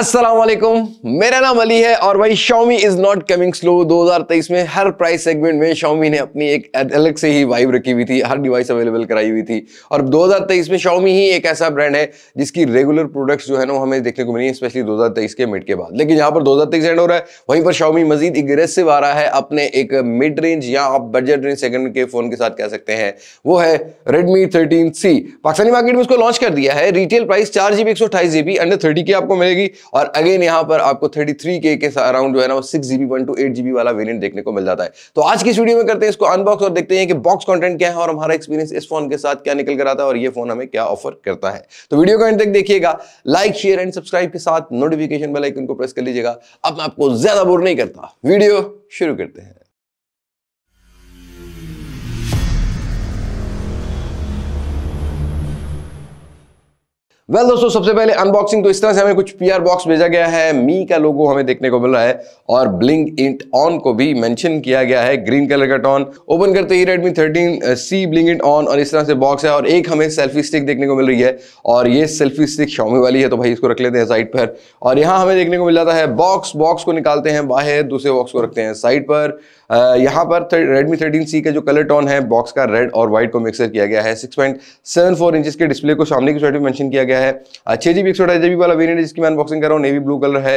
असलम मेरा नाम अली है और भाई Xiaomi is not coming slow 2023 में हर प्राइस सेगमेंट में Xiaomi ने अपनी एक अलग से ही वाइब रखी हुई थी हर डिवाइस अवेलेबल कराई हुई थी और 2023 में Xiaomi ही एक ऐसा ब्रांड है जिसकी रेगुलर प्रोडक्ट्स जो है ना हमें देखने को मिली है स्पेशली 2023 के मिड के बाद लेकिन यहाँ पर 2023 एंड हो रहा है वहीं पर Xiaomi मजीद एग्रेसिव आ रहा है अपने एक मिड रेंज या आप बजट रेंज सेगमेंट के फ़ोन के साथ कह सकते हैं वो है रेडमी थर्टीन पाकिस्तानी मार्केट में उसको लॉन्च कर दिया है रिटेल प्राइस चार जी बी अंडर थर्टी की आपको मिलेगी और अगेन यहाँ पर आपको थर्टी थ्री के के अराउंड जो है ना वो six GB one two eight GB वाला वेरियंट देखने को मिल जाता है तो आज की वीडियो में करते हैं इसको अनबॉक्स और देखते हैं कि बॉक्स कॉन्टेंट क्या है और हमारा एक्सपीरियंस इस फोन के साथ क्या निकल कर आता है और ये फोन हमें क्या ऑफर करता है तो वीडियो को एंड तक देखिएगा लाइक शेयर एंड सब्सक्राइब के साथ नोटिफिकेशन बेल आइकन को प्रेस कर लीजिएगा अब मैं आपको ज्यादा बोर नहीं करता वीडियो शुरू करते हैं वेल well, दोस्तों सबसे पहले अनबॉक्सिंग तो इस तरह से हमें कुछ पीआर बॉक्स भेजा गया है मी का लोगो हमें देखने को मिल रहा है और ब्लिंग इंट ऑन को भी मेंशन किया गया है ग्रीन कलर का टॉन ओपन करते ही रेडमी थर्टीन सी ब्लिंग इंट ऑन और इस तरह से बॉक्स है और एक हमें सेल्फी स्टिक देखने को मिल रही है और ये सेल्फी स्टिक शॉमी वाली है तो भाई इसको रख लेते हैं साइड पर और यहाँ हमें देखने को मिल जाता है बॉक्स बॉक्स को निकालते हैं बाहर दूसरे बॉक्स को रखते हैं साइड पर uh, यहाँ पर रेडमी थर्टीन सी का जो कलर टॉन है बॉक्स का रेड और व्हाइट को मिक्सर किया गया है six point seven four inch के डिस्प्ले को सामने की साइड में मैंशन किया गया गया है छह जीबी एक सौ जीबी वाला वेरियंट जिसकी मैं अनबॉक्सिंग कर रहा हूँ नेवी ब्लू कलर है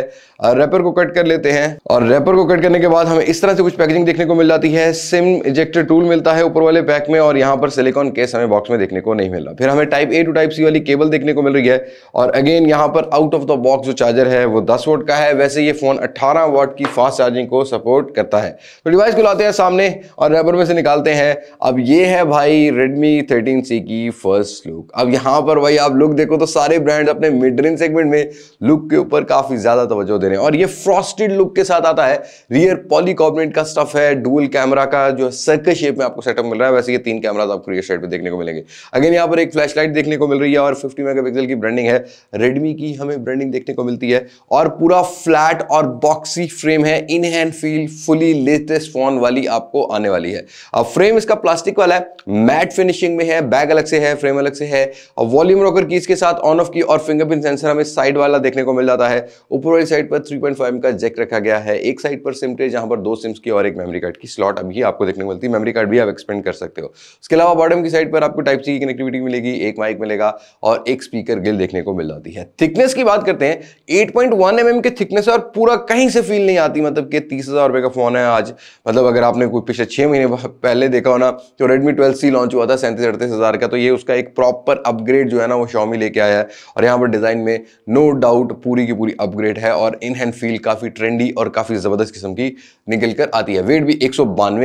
रैपर को कट कर लेते हैं और रैपर को कट करने के बाद हमें इस तरह से कुछ पैकेजिंग देखने को मिल जाती है सिम इजेक्टर टूल मिलता है ऊपर वाले पैक में और यहाँ पर सिलिकॉन केस हमें बॉक्स में देखने को नहीं मिल रहा फिर हमें type A to type C वाली केबल देखने को मिल रही है और अगेन यहाँ पर आउट ऑफ द बॉक्स जो चार्जर है वो दस वोट का है वैसे ये फोन अट्ठारह वोट की फास्ट चार्जिंग को सपोर्ट करता है तो डिवाइस को लाते हैं सामने और रैपर में से निकालते हैं अब ये है भाई रेडमी थर्टीन सी की फर्स्ट लुक अब यहाँ पर भाई आप लुक देखो तो सारे ब्रांड अपने मिड रेंज सेगमेंट में लुक के ऊपर काफ़ी ज़्यादा तवज्जो दे रहे हैं और ये फ्रॉस्टेड लुक के साथ आता है रियर पॉलीकॉर्बोनेट का स्टफ है डुअल कैमरा का जो सर्कल शेप में आपको सेटअप मिल रहा है वैसे ये तीन कैमरा आपको रियर साइड पर देखने को मिलेंगे अगेन यहाँ पर एक फ्लैश देखने को मिल रही है और फिफ्टी मेगा की ब्रांडिंग है रेडमी की हमें ब्रांडिंग देखने को मिलती है और पूरा फ्लैट और बॉक्सी फ्रेम है in hand feel fully latest phone वाली आपको आने वाली है अब फ्रेम इसका प्लास्टिक वाला है मैट फिनिशिंग में है बैग अलग से है फ्रेम अलग से है और वॉल्यूम रॉकर की इसके साथ साथ ऑन ऑफ की और फिंगरप्रिंट सेंसर हमें साइड वाला देखने को मिल जाता है ऊपर वाली साइड पर 3.5 का जैक रखा गया है एक साइड पर सिम ट्रे जहां पर दो सिम्स की और एक मेमोरी कार्ड की स्लॉट अभी आपको देखने को मिलती है मेमोरी कार्ड भी आप एक्सपेंड कर सकते हो उसके अलावा बॉडम की साइड पर आपको टाइप सी की कनेक्टिविटी मिलेगी एक माइक मिलेगा और एक स्पीकर गिल देखने को मिल जाती है थिकनेस की बात करते हैं एट पॉइंट mm के थिकनेस और पूरा कहीं से फील नहीं आती मतलब कि तीस हज़ार रुपये का फ़ोन है आज मतलब अगर आपने कोई पिछले छह महीने पहले देखा हो ना तो रेडमी ट्वेल्व सी लॉन्च हुआ था सैंतीस अड़तीस हज़ार का तो ये उसका एक प्रॉपर अपग्रेड जो है ना वो शॉमी लेके आया है और यहाँ पर डिज़ाइन में नो no डाउट पूरी की पूरी अपग्रेड है और इन हैंड फील काफ़ी ट्रेंडी और काफ़ी ज़बरदस्त किस्म की निकल कर आती है वेट भी एक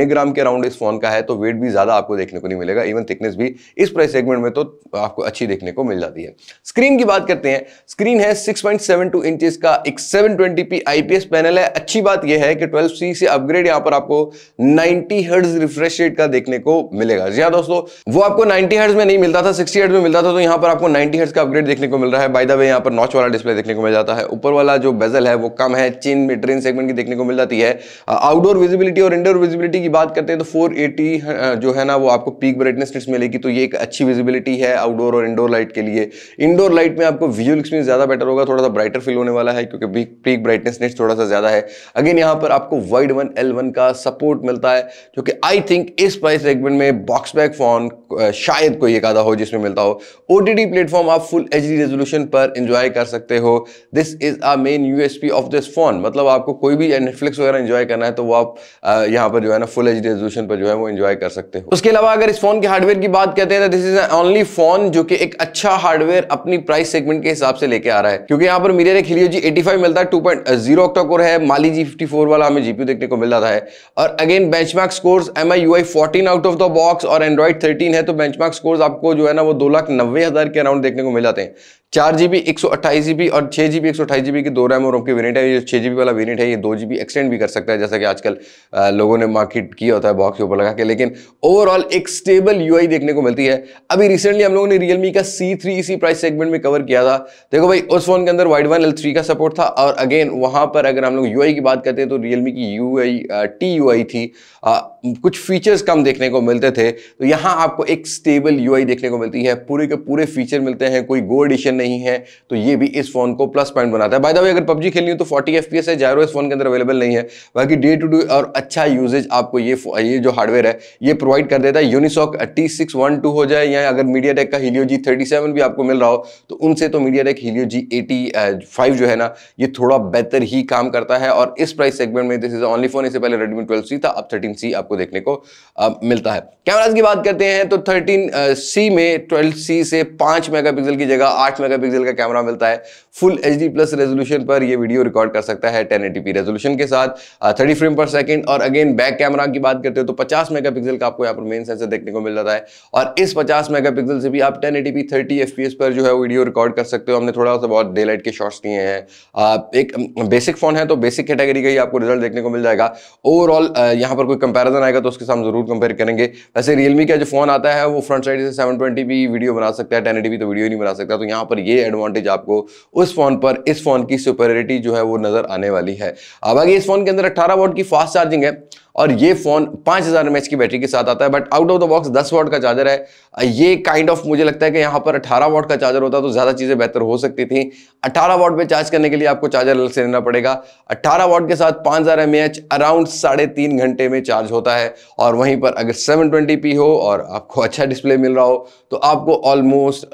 ग्राम के अराउंड इस फ़ोन का है तो वेट भी ज़्यादा आपको देखने को नहीं मिलेगा इवन थिकनेस भी इस प्राइस सेगमेंट में तो आपको अच्छी देखने को मिल जाती है स्क्रीन की बात करते हैं स्क्रीन है सिक्स पॉइंट का एक सेवन आईपीएस पैनल है अच्छी बात यह है कि ट्वेल्व से अपग्रेड यहाँ पर आपको नाइनटी हर्ट्ज रिफ्रेश रेट का देखने को मिलेगा जी हाँ दोस्तों वो आपको 90 हर्ट्ज में नहीं मिलता था 60 हर्ट्ज में मिलता था तो यहां पर आपको 90 हर्ट्ज का अपग्रेड देखने को मिल रहा है बाई द वे यहाँ पर नॉच वाला डिस्प्ले देखने को मिल जाता है ऊपर वाला जो बेजल है वो कम है चीन में ट्रेन सेगमेंट की देखने को मिल जाती है आउटडोर uh, विजिबिलिटी और इंडोर विजिबिलिटी की बात करते हैं तो 480 uh, जो है ना वो आपको पीक ब्राइटनेस टिप्स मिलेगी तो ये एक अच्छी विजिबिलिटी है आउटडोर और इंडोर लाइट के लिए इंडोर लाइट में आपको विजुअल एक्सपीरियंस ज़्यादा बेटर होगा थोड़ा सा ब्राइटर फील होने वाला है क्योंकि पीक ब्राइटनेस नेट थोड़ा सा ज़्यादा है अगेन यहाँ पर आपको Widevine L one support मिलता है जो कि आई थिंक इस प्राइस सेगमेंट में बॉक्स बैक फोन शायद कोई एक आधा हो जिसमें मिलता हो ओ प्लेटफॉर्म आप फुल एच डी रेजोल्यूशन पर इंजॉय कर सकते हो this is a main USP of this phone मतलब आपको कोई भी नेटफ्लिक्स वगैरह इंजॉय करना है तो वो आप यहाँ पर जो है ना फुल एच डी रेजोल्यूशन पर जो है वो इंजॉय कर सकते हो उसके अलावा अगर इस फोन के हार्डवेयर की बात करते हैं तो दिस इज ऑनली फोन जो कि एक अच्छा हार्डवेयर अपनी प्राइस सेगमेंट के हिसाब से लेके आ रहा है क्योंकि यहाँ पर मीडिया ने खिलियो जी एटी मिलता है टू पॉइंट जीरो कोर है माली जी फिफ्टी वाला हमें जीपी देखने को मिल रहा है और again benchmark score M I U I fourteen out of the box और एंड्रॉइड थर्टीन है तो बेंच मार्क स्कोर आपको जो है ना वो दो लाख नब्बे हजार के अराउंड देखने को मिला जाते हैं चार जी बी एक सौ अट्ठाईस जी बी और छः बी एक सौ अट्ठाईस बी की दो रैम और रोम के वेरियंट है ये छः बी वाला वेरियंट है ये दो जी बी एक्सटेंड भी कर सकता है जैसा कि आजकल लोगों ने मार्केट किया होता है बॉक्स के ऊपर लगा के लेकिन ओवरऑल एक स्टेबल आई देखने को मिलती है अभी रिसेंटली हम लोगों ने रियलमी का सी थ्री इसी प्राइस सेगमेंट में कवर किया था देखो भाई उस फोन के अंदर वाइड वन एल थ्री का सपोर्ट था और अगेन वहाँ पर अगर हम लोग यू की बात करते हैं तो रियलमी की U I T U I थी आ, कुछ फीचर्स कम देखने को मिलते थे तो यहाँ आपको एक स्टेबल यू देखने को मिलती है पूरे के पूरे फीचर मिलते हैं कोई गो एडिशन नहीं है तो ये भी इस फोन को प्लस पॉइंट बनाता है बाय द वे अगर पबजी खेलनी हो तो 40 एफ है जायरो इस फोन के अंदर अवेलेबल नहीं है बाकी डे टू डे और अच्छा यूजेज आपको ये ये जो हार्डवेयर है ये प्रोवाइड कर देता है Unisoc T six one two हो जाए या अगर मीडिया टेक का हीलियो जी थर्टी सेवन भी आपको मिल रहा हो तो उनसे तो MediaTek Helio G eighty five जो है ना ये थोड़ा बेहतर ही काम करता है और इस प्राइस सेगमेंट में दिस इज ऑनली फोन इससे पहले रेडमी ट्वेल्व सी था अब थर्टीन सी आपको देखने को मिलता है कैमराज की बात करते हैं तो थर्टीन सी में ट्वेल्व सी से पांच मेगा की जगह आठ मेगापिक्सल का कैमरा मिलता है फुल एच प्लस रेजोल्यूशन पर ये वीडियो रिकॉर्ड कर सकता है टेन रेजोल्यूशन के साथ थर्टी फ्रेम पर सेकेंड और अगेन बैक कैमरा की बात करते हो तो पचास मेगा का आपको यहाँ पर मेन सेंसर देखने को मिल जाता है और इस पचास मेगा से भी आप टेन एटी पी थर्टी पर जो है वीडियो रिकॉर्ड कर सकते हो हमने थोड़ा सा बहुत डे के शॉर्ट्स लिए हैं एक बेसिक um, फोन है तो बेसिक कैटेगरी का ही आपको रिजल्ट देखने को मिल जाएगा ओवरऑल uh, यहाँ पर कोई कंपेरिजन आएगा तो उसके साथ जरूर कंपेयर करेंगे वैसे रियलमी का जो फोन आता है वो फ्रंट साइड से सेवन वीडियो बना सकता है टेन तो वीडियो नहीं बना सकता तो यहाँ पर और ये एडवांटेज आपको उस फोन पर इस फोन की सुपेरिटी जो है वो नज़र आने वाली है अब आगे इस फोन के अंदर अट्ठारह वोट की फास्ट चार्जिंग है और ये फोन 5000 हजार की बैटरी के साथ आता है but out of the box 10 watt का चार्जर है ये काइंड ऑफ मुझे लगता है कि यहाँ पर 18 वॉट का चार्जर होता तो ज़्यादा चीज़ें बेहतर हो सकती थी 18 वॉट पे चार्ज करने के लिए आपको चार्जर अलग से लेना पड़ेगा 18 वॉट के साथ 5000 हज़ार एम अराउंड साढ़े तीन घंटे में चार्ज होता है और वहीं पर अगर सेवन हो और आपको अच्छा डिस्प्ले मिल रहा हो तो आपको ऑलमोस्ट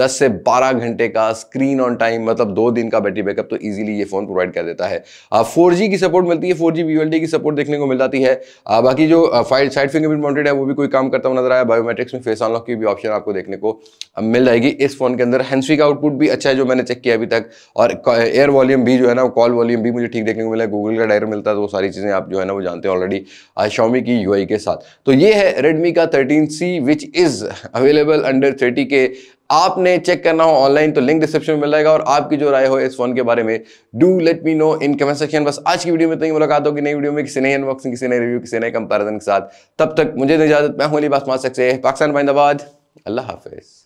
दस से बारह घंटे का स्क्रीन ऑन टाइम मतलब दो दिन का बैटरी बैकअप तो ईजिली ये फोन प्रोवाइड कर देता है फोर की सपोर्ट मिलती है फोर जी की सपोर्ट देखने को मिल जाती है सकती है बाकी जो फाइल साइड फिंगरप्रिंट माउंटेड है वो भी कोई काम करता हुआ नजर आया बायोमेट्रिक्स में फेस अनलॉक की भी ऑप्शन आपको देखने को मिल जाएगी इस फोन के अंदर हैंसफ्री का आउटपुट भी अच्छा है जो मैंने चेक किया अभी तक और एयर वॉल्यूम भी जो है ना कॉल वॉल्यूम भी मुझे ठीक देखने को मिला है गूगल का डायर मिलता है तो वो सारी चीज़ें आप जो है ना वो जानते हैं ऑलरेडी शॉमी की यू के साथ तो ये है रेडमी का thirteen C which is available under thirty K आपने चेक करना हो ऑनलाइन तो लिंक डिस्क्रिप्शन में मिल जाएगा और आपकी जो राय हो इस फोन के बारे में do let me know in comment section बस आज की वीडियो में तो ही मुलाकात होगी नई वीडियो में किसी नई अनबॉक्सिंग किसी नए रिव्यू किसी नए कंपेरिजन के साथ तब तक मुझे इजाजत मैं हूँ अली सकते हैं पाकिस्तान अहमदाबाद अल्लाह हाफिज़